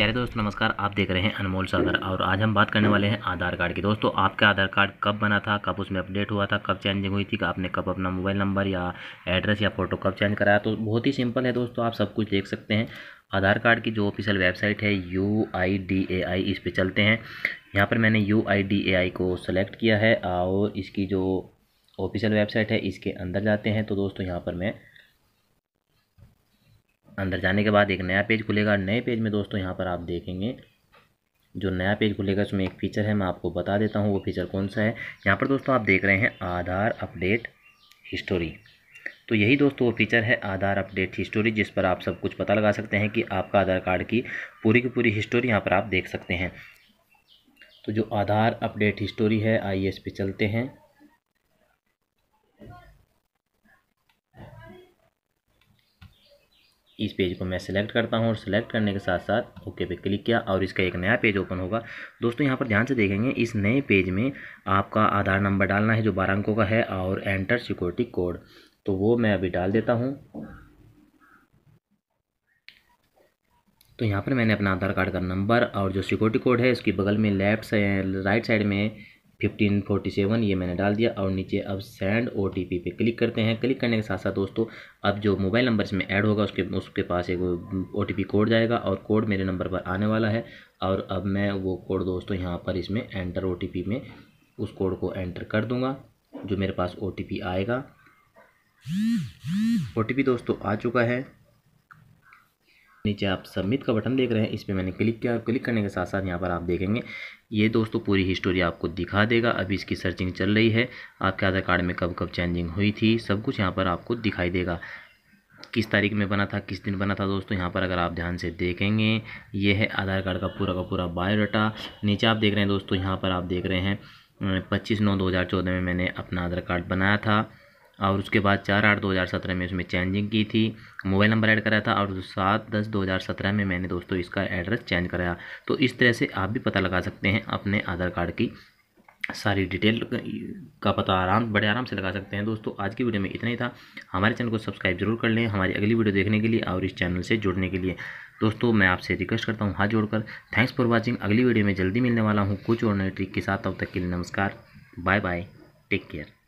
प्यारे दोस्तों नमस्कार आप देख रहे हैं अनमोल सागर और आज हम बात करने वाले हैं आधार कार्ड की दोस्तों आपका आधार कार्ड कब बना था कब उसमें अपडेट हुआ था कब चेंजिंग हुई थी आपने कब अपना मोबाइल नंबर या एड्रेस या फ़ोटो कब चेंज कराया तो बहुत ही सिंपल है दोस्तों आप सब कुछ देख सकते हैं आधार कार्ड की जो ऑफिशियल वेबसाइट है U I D A I इस पर चलते हैं यहाँ पर मैंने यू आई डी ए आई को सेलेक्ट किया है और इसकी जो ऑफिशियल वेबसाइट है इसके अंदर जाते हैं तो दोस्तों यहाँ पर मैं अंदर जाने के बाद एक नया पेज खुलेगा नए पेज में दोस्तों यहाँ पर आप देखेंगे जो नया पेज खुलेगा उसमें एक फ़ीचर है मैं आपको बता देता हूँ वो फीचर कौन सा है यहाँ पर दोस्तों आप देख रहे हैं आधार अपडेट हिस्टोरी तो यही दोस्तों वो फीचर है आधार अपडेट हिस्टोरी जिस पर आप सब कुछ पता लगा सकते हैं कि आपका आधार कार्ड की पूरी की पूरी हिस्टोरी यहाँ पर आप देख सकते हैं तो जो आधार अपडेट हिस्टोरी है आई एस पर चलते हैं इस पेज को मैं सिलेक्ट करता हूँ और सेलेक्ट करने के साथ साथ ओके पे क्लिक किया और इसका एक नया पेज ओपन होगा दोस्तों यहाँ पर ध्यान से देखेंगे इस नए पेज में आपका आधार नंबर डालना है जो बारह अंकों का है और एंटर सिक्योरिटी कोड तो वो मैं अभी डाल देता हूँ तो यहाँ पर मैंने अपना आधार कार्ड का नंबर और जो सिक्योरिटी कोड है उसके बगल में लेफ्ट से राइट साइड में फिफ्टीन फोर्टी सेवन ये मैंने डाल दिया और नीचे अब सेंड ओ टी पी पे क्लिक करते हैं क्लिक करने के साथ साथ दोस्तों अब जो मोबाइल नंबर इसमें ऐड होगा उसके उसके पास एक ओ टी पी कोड जाएगा और कोड मेरे नंबर पर आने वाला है और अब मैं वो कोड दोस्तों यहाँ पर इसमें एंटर ओ टी पी में उस कोड को एंटर कर दूँगा जो मेरे पास ओ टी पी आएगा ओ टी पी दोस्तों आ चुका है नीचे आप सबमिट का बटन देख रहे हैं इस पर मैंने क्लिक किया और क्लिक करने के साथ साथ यहाँ पर आप देखेंगे ये दोस्तों पूरी हिस्टोरी आपको दिखा देगा अभी इसकी सर्चिंग चल रही है आपके आधार कार्ड में कब कब चेंजिंग हुई थी सब कुछ यहाँ पर आपको दिखाई देगा किस तारीख में बना था किस दिन बना था दोस्तों यहाँ पर अगर आप ध्यान से देखेंगे ये है आधार कार्ड का पूरा का पूरा बायोडाटा नीचे आप देख रहे हैं दोस्तों यहाँ पर आप देख रहे हैं पच्चीस नौ दो हज़ार चौदह में मैंने अपना आधार कार्ड बनाया था और उसके बाद चार आठ दो हज़ार सत्रह में उसमें चेंजिंग की थी मोबाइल नंबर ऐड कराया था और सात दस दो हज़ार सत्रह में मैंने दोस्तों इसका एड्रेस चेंज कराया तो इस तरह से आप भी पता लगा सकते हैं अपने आधार कार्ड की सारी डिटेल का पता आराम बड़े आराम से लगा सकते हैं दोस्तों आज की वीडियो में इतना ही था हमारे चैनल को सब्सक्राइब जरूर कर लें हमारी अगली वीडियो देखने के लिए और इस चैनल से जुड़ने के लिए दोस्तों मैं आपसे रिक्वेस्ट करता हूँ हाथ जोड़कर थैंक्स फॉर वॉचिंग अगली वीडियो में जल्दी मिलने वाला हूँ कुछ और नई ट्रिक के साथ तब तक के लिए नमस्कार बाय बाय टेक केयर